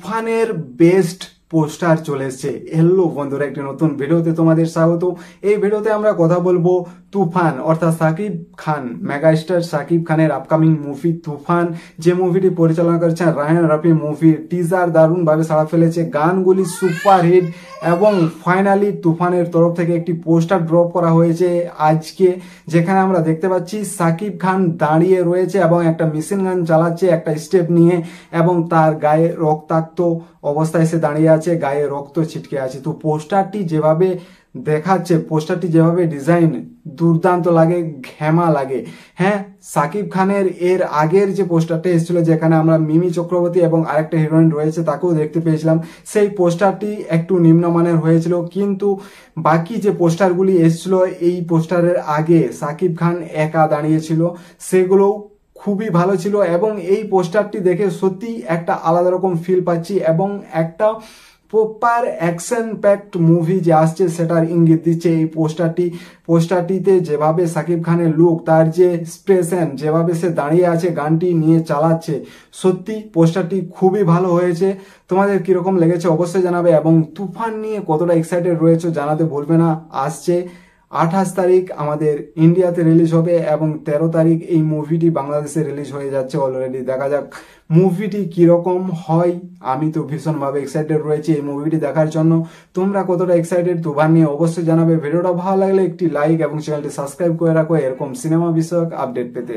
তুফানের best poster চলে এসছে হ্যালো বন্ধুরা একটি নতুন ভিডিওতে তোমাদের স্বাগত এই ভিডিওতে আমরা কথা বলবো তুফান অর্থাৎ সাকিব খান মেগাস্টার সাকিব খানের আপকামিং মুভি তুফান যে মুভিটি পরিচালনা করেছেন রায়ন রাফি মুভির টিজার দারুণভাবে সাড়া ফেলেছে গানগুলি সুপারহিট এবং ফাইনালি তুফানের তরফ থেকে একটি পোস্টার ড্রপ করা হয়েছে আজকে যেখানে আমরা দেখতে পাচ্ছি সাকিব খান দাঁড়িয়ে রয়েছে এবং একটা মেশিন গান চালাচ্ছে একটা স্টেপ নিয়ে এবং তার গায়ে রক্তাক্ত অবস্থায় সে দাঁড়িয়ে আছে আছে গায়ে রক্ত ছিটকে আছে তো পোস্টারটি যেভাবে দেখাচ্ছে পোস্টারটি যেভাবে ডিজাইন দুর্দান্ত লাগে ঘ্যামা লাগে হ্যাঁ সাকিব খানের এর আগের যে পোস্টারটা এসেছিল যেখানে আমরা মিমি চক্রবর্তী এবং আরেকটা হিরোইন রয়েছে তাকেও দেখতে পেয়েছিলাম সেই পোস্টারটি একটু নিম্নমানের হয়েছিল কিন্তু বাকি যে পোস্টারগুলি এসেছিল এই পোস্টারের আগে সাকিব খান একা দাঁড়িয়েছিল সেগুলোও খুবই ভালো ছিল এবং এই পোস্টারটি দেখে সত্যি একটা আলাদা রকম ফিল পাচ্ছি এবং একটা প্রপার অ্যাকশন প্যাক্ট মুভি যে আসছে সেটার ইঙ্গিত দিচ্ছে এই পোস্টারটি পোস্টারটিতে যেভাবে সাকিব খানের লুক তার যে স্প্রেশন যেভাবে সে দাঁড়িয়ে আছে গানটি নিয়ে চালাচ্ছে সত্যি পোস্টারটি খুবই ভালো হয়েছে তোমাদের কীরকম লেগেছে অবশ্যই জানাবে এবং তুফান নিয়ে কতটা এক্সাইটেড রয়েছে জানাতে ভুলবে না আসছে আঠাশ তারিখ আমাদের ইন্ডিয়াতে রিলিজ হবে এবং তেরো তারিখ এই মুভিটি বাংলাদেশে রিলিজ হয়ে যাচ্ছে অলরেডি দেখা যাক মুভিটি কীরকম হয় আমি তো ভীষণভাবে এক্সাইটেড রয়েছি এই মুভিটি দেখার জন্য তোমরা কতটা এক্সাইটেড তুভার নিয়ে অবশ্যই জানাবে ভিডিওটা ভালো লাগলে একটি লাইক এবং চ্যানেলটি সাবস্ক্রাইব করে রাখো এরকম সিনেমা বিষয়ক আপডেট পেতে